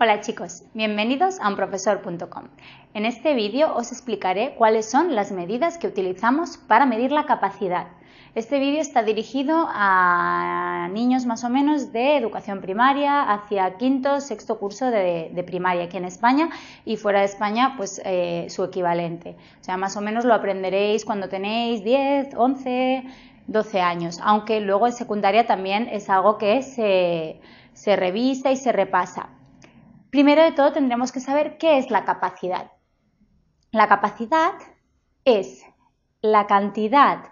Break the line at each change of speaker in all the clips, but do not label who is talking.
Hola chicos, bienvenidos a unprofesor.com. En este vídeo os explicaré cuáles son las medidas que utilizamos para medir la capacidad. Este vídeo está dirigido a niños más o menos de educación primaria hacia quinto, sexto curso de, primaria aquí en España y fuera de España pues eh, su equivalente. O sea, más o menos lo aprenderéis cuando tenéis 10, 11, 12 años, aunque luego en secundaria también es algo que se, se revisa y se repasa. Primero de todo tendremos que saber qué es la capacidad. La capacidad es la cantidad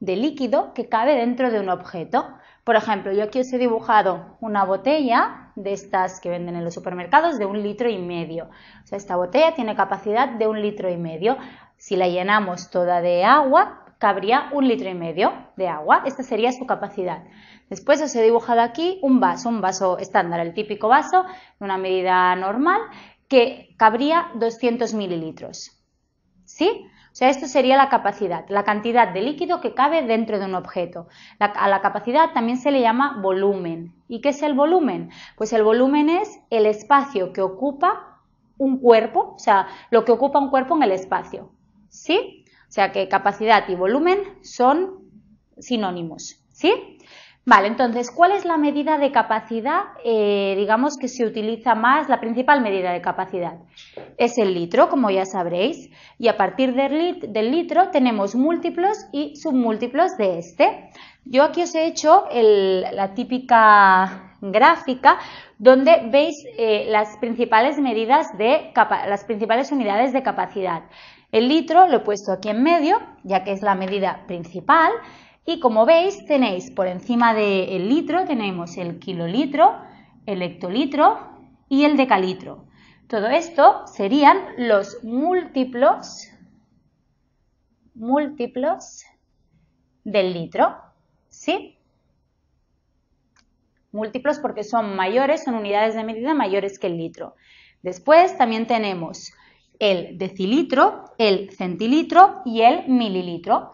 de líquido que cabe dentro de un objeto. Por ejemplo, yo aquí os he dibujado una botella de estas que venden en los supermercados de un litro y medio. esta botella tiene capacidad de un litro y medio. Si la llenamos toda de agua, cabría un litro y medio de agua. Esta sería su capacidad. Después os he dibujado aquí un vaso, un vaso estándar, el típico vaso, una medida normal, que cabría 200 mililitros. ¿Sí? O sea, esto sería la capacidad, la cantidad de líquido que cabe dentro de un objeto. a la capacidad también se le llama volumen. ¿Y qué es el volumen? Pues el volumen es el espacio que ocupa un cuerpo, o sea, lo que ocupa un cuerpo en el espacio. ¿Sí? O sea que capacidad y volumen son sinónimos, ¿sí? Vale, entonces, ¿cuál es la medida de capacidad, eh, digamos, que se utiliza más, la principal medida de capacidad? Es el litro, como ya sabréis, y a partir del, litro tenemos múltiplos y submúltiplos de este. Yo aquí os he hecho la típica gráfica donde veis eh, las principales medidas de las principales unidades de capacidad. El litro lo he puesto aquí en medio, ya que es la medida principal, y como veis tenéis por encima del litro tenemos el kilolitro, el hectolitro y el decalitro. Todo esto serían los múltiplos múltiplos del litro, ¿sí? múltiplos porque son mayores, son unidades de medida mayores que el litro. Después también tenemos el decilitro, el centilitro y el mililitro.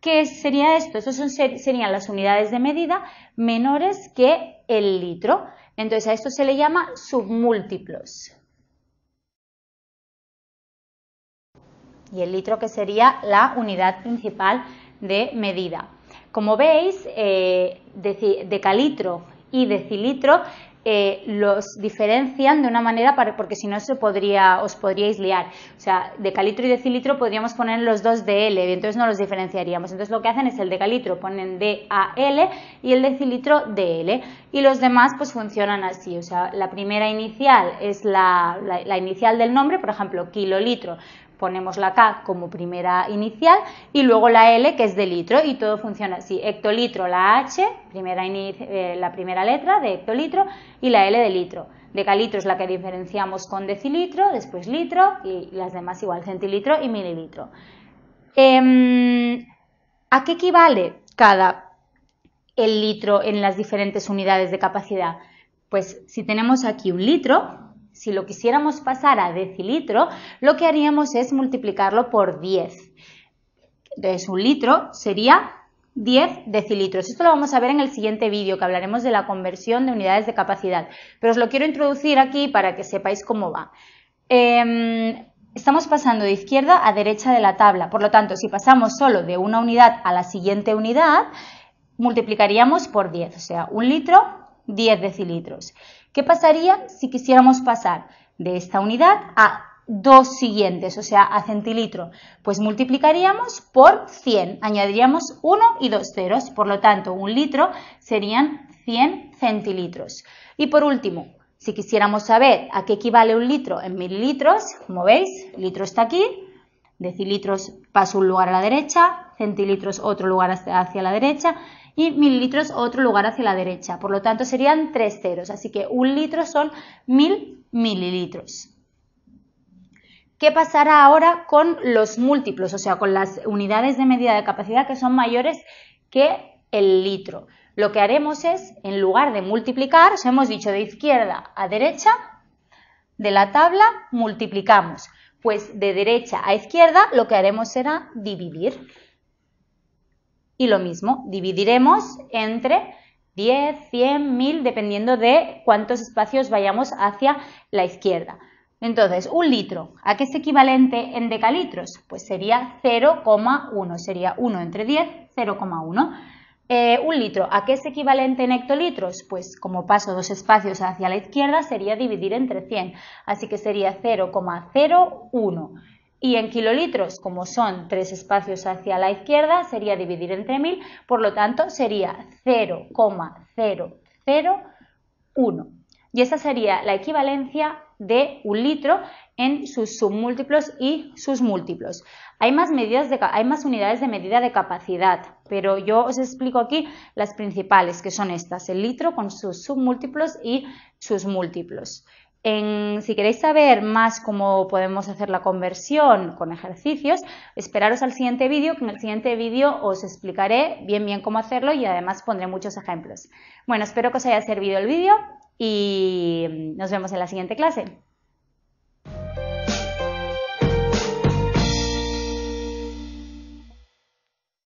¿Qué sería esto? Estas serían las unidades de medida menores que el litro. Entonces a esto se le llama submúltiplos. Y el litro que sería la unidad principal de medida. Como veis, eh, decalitro y decilitro eh, los diferencian de una manera porque si no se podría, os podríais liar. O sea, decalitro y decilitro podríamos poner los dos DL y entonces no los diferenciaríamos. Entonces lo que hacen es el decalitro ponen DAL y el decilitro DL y los demás pues funcionan así. O sea, la primera inicial es la inicial del nombre, por ejemplo, kilolitro ponemos la K como primera inicial y luego la L que es de litro y todo funciona así. Hectolitro, la H, primera eh, la primera letra de hectolitro y la L de litro. Decalitro es la que diferenciamos con decilitro, después litro y las demás igual, centilitro y mililitro. Em, ¿A qué equivale cada el litro en las diferentes unidades de capacidad? Pues si tenemos aquí un litro, si lo quisiéramos pasar a decilitro, lo que haríamos es multiplicarlo por 10. Entonces, un litro sería 10 decilitros. Esto lo vamos a ver en el siguiente vídeo, que hablaremos de la conversión de unidades de capacidad. Pero os lo quiero introducir aquí para que sepáis cómo va. Em, estamos pasando de izquierda a derecha de la tabla. Por lo tanto, si pasamos solo de una unidad a la siguiente unidad, multiplicaríamos por 10. O sea, un litro 10 decilitros. ¿Qué pasaría si quisiéramos pasar de esta unidad a dos siguientes, o sea, a centilitro? Pues multiplicaríamos por 100, añadiríamos 1 y 2 ceros, por lo tanto, un litro serían 100 centilitros. Y por último, si quisiéramos saber a qué equivale un litro en mililitros, como veis, litro está aquí, decilitros paso un lugar a la derecha, centilitros otro lugar hacia la derecha y mililitros otro lugar hacia la derecha. Por lo tanto, serían tres ceros. Así que un litro son mil mililitros. ¿Qué pasará ahora con los múltiplos? O sea, con las unidades de medida de capacidad que son mayores que el litro. Lo que haremos es, en lugar de multiplicar, os hemos dicho de izquierda a derecha de la tabla, multiplicamos. Pues de derecha a izquierda lo que haremos será dividir. Y lo mismo, dividiremos entre 10, 100, 1000, dependiendo de cuántos espacios vayamos hacia la izquierda. Entonces, un litro, ¿a qué es equivalente en decalitros? Pues sería 0,1, sería 1 entre 10, 0,1. Eh, un litro, ¿a qué es equivalente en hectolitros? Pues como paso dos espacios hacia la izquierda sería dividir entre 100, así que sería 0,01. Y en kilolitros, como son tres espacios hacia la izquierda, sería dividir entre 1000, por lo tanto sería 0,001. Y esa sería la equivalencia de un litro en sus submúltiplos y sus múltiplos. Hay más, hay más unidades de medida de capacidad, pero yo os explico aquí las principales, que son estas, el litro con sus submúltiplos y sus múltiplos si queréis saber más cómo podemos hacer la conversión con ejercicios, esperaros al siguiente vídeo, que en el siguiente vídeo os explicaré bien bien cómo hacerlo y además pondré muchos ejemplos. Bueno, espero que os haya servido el vídeo y nos vemos en la siguiente clase.